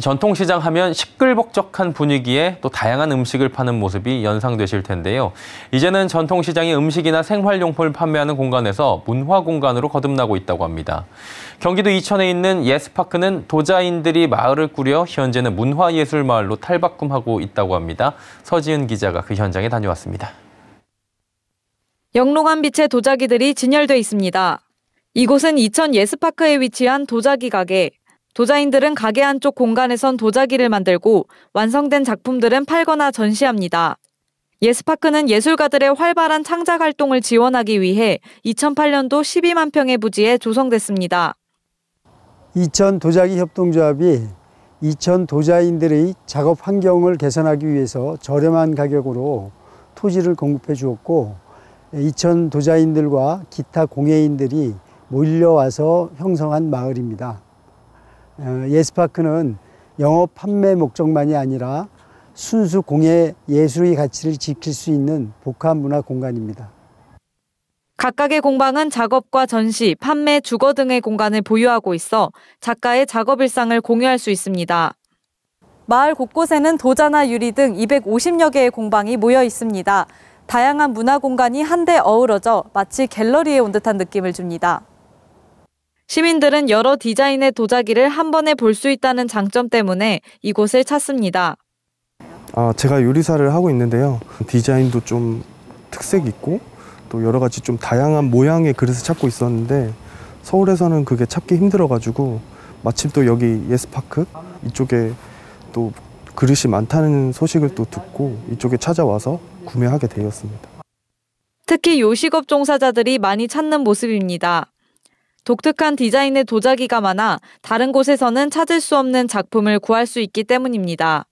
전통시장 하면 시끌벅적한 분위기에 또 다양한 음식을 파는 모습이 연상되실 텐데요. 이제는 전통시장이 음식이나 생활용품을 판매하는 공간에서 문화 공간으로 거듭나고 있다고 합니다. 경기도 이천에 있는 예스파크는 도자인들이 마을을 꾸려 현재는 문화예술 마을로 탈바꿈하고 있다고 합니다. 서지은 기자가 그 현장에 다녀왔습니다. 영롱한 빛의 도자기들이 진열돼 있습니다. 이곳은 이천 예스파크에 위치한 도자기 가게. 도자인들은 가게 안쪽 공간에선 도자기를 만들고 완성된 작품들은 팔거나 전시합니다. 예스파크는 예술가들의 활발한 창작 활동을 지원하기 위해 2008년도 12만 평의 부지에 조성됐습니다. 이천 도자기 협동조합이 이천 도자인들의 작업 환경을 개선하기 위해서 저렴한 가격으로 토지를 공급해 주었고 이천 도자인들과 기타 공예인들이 몰려와서 형성한 마을입니다. 어, 예스파크는 영업 판매 목적만이 아니라 순수 공예 예술의 가치를 지킬 수 있는 복합 문화 공간입니다. 각각의 공방은 작업과 전시, 판매, 주거 등의 공간을 보유하고 있어 작가의 작업 일상을 공유할 수 있습니다. 마을 곳곳에는 도자나 유리 등 250여 개의 공방이 모여 있습니다. 다양한 문화 공간이 한데 어우러져 마치 갤러리에 온 듯한 느낌을 줍니다. 시민들은 여러 디자인의 도자기를 한 번에 볼 수 있다는 장점 때문에 이곳을 찾습니다. 아, 제가 요리사를 하고 있는데요. 디자인도 좀 특색 있고 또 여러 가지 좀 다양한 모양의 그릇을 찾고 있었는데 서울에서는 그게 찾기 힘들어가지고 마침 또 여기 예스파크 이쪽에 또 그릇이 많다는 소식을 또 듣고 이쪽에 찾아와서 구매하게 되었습니다. 특히 요식업 종사자들이 많이 찾는 모습입니다. 독특한 디자인의 도자기가 많아 다른 곳에서는 찾을 수 없는 작품을 구할 수 있기 때문입니다.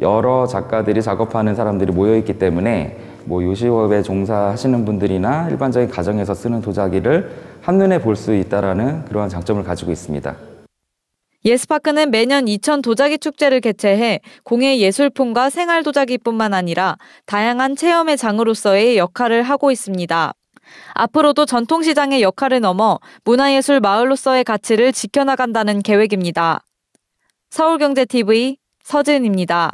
여러 작가들이 작업하는 사람들이 모여 있기 때문에 뭐 요식업에 종사하시는 분들이나 일반적인 가정에서 쓰는 도자기를 한눈에 볼 수 있다라는 그러한 장점을 가지고 있습니다. 예스파크는 매년 이천 도자기 축제를 개최해 공예 예술품과 생활 도자기뿐만 아니라 다양한 체험의 장으로서의 역할을 하고 있습니다. 앞으로도 전통시장의 역할을 넘어 문화예술 마을로서의 가치를 지켜나간다는 계획입니다. 서울경제TV 서진입니다.